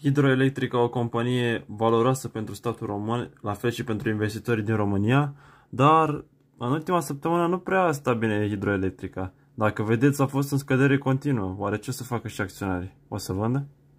Hidroelectrica, o companie valoroasă pentru statul român, la fel și pentru investitorii din România, dar în ultima săptămână nu prea sta bine hidroelectrica. Dacă vedeți, a fost în scădere continuă. Oare ce să facă și acționarii? O să vândă?